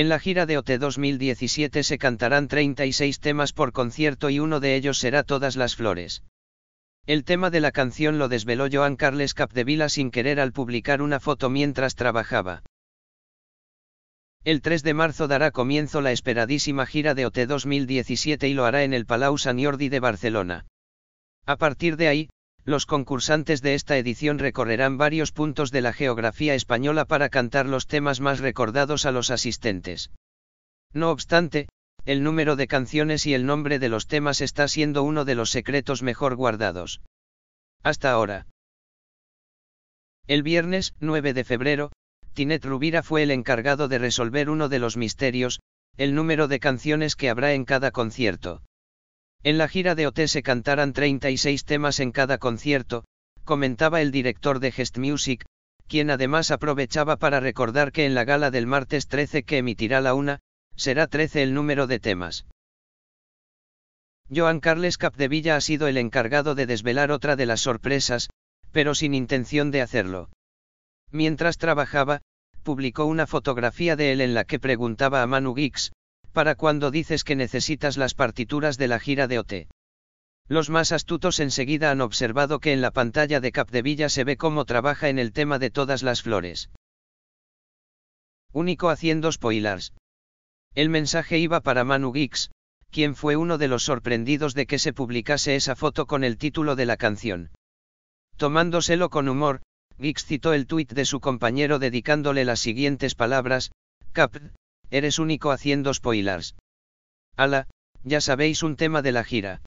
En la gira de OT 2017 se cantarán 36 temas por concierto y uno de ellos será Todas las Flores. El tema de la canción lo desveló Joan Carles Capdevila sin querer al publicar una foto mientras trabajaba. El 3 de marzo dará comienzo la esperadísima gira de OT 2017 y lo hará en el Palau Sant Jordi de Barcelona. A partir de ahí, los concursantes de esta edición recorrerán varios puntos de la geografía española para cantar los temas más recordados a los asistentes. No obstante, el número de canciones y el nombre de los temas está siendo uno de los secretos mejor guardados. Hasta ahora. El viernes, 9 de febrero, Tinet Rubira fue el encargado de resolver uno de los misterios, el número de canciones que habrá en cada concierto. En la gira de OT se cantarán 36 temas en cada concierto, comentaba el director de Gest Music, quien además aprovechaba para recordar que en la gala del martes 13 que emitirá la una, será 13 el número de temas. Joan Carles Capdevilla ha sido el encargado de desvelar otra de las sorpresas, pero sin intención de hacerlo. Mientras trabajaba, publicó una fotografía de él en la que preguntaba a Manu Gix, para cuando dices que necesitas las partituras de la gira de OT. Los más astutos enseguida han observado que en la pantalla de Capdevilla se ve cómo trabaja en el tema de todas las flores. Único haciendo spoilers. El mensaje iba para Manu Gix, quien fue uno de los sorprendidos de que se publicase esa foto con el título de la canción. Tomándoselo con humor, Gix citó el tuit de su compañero dedicándole las siguientes palabras, Cap, Eres único haciendo spoilers. Ala, ya sabéis un tema de la gira.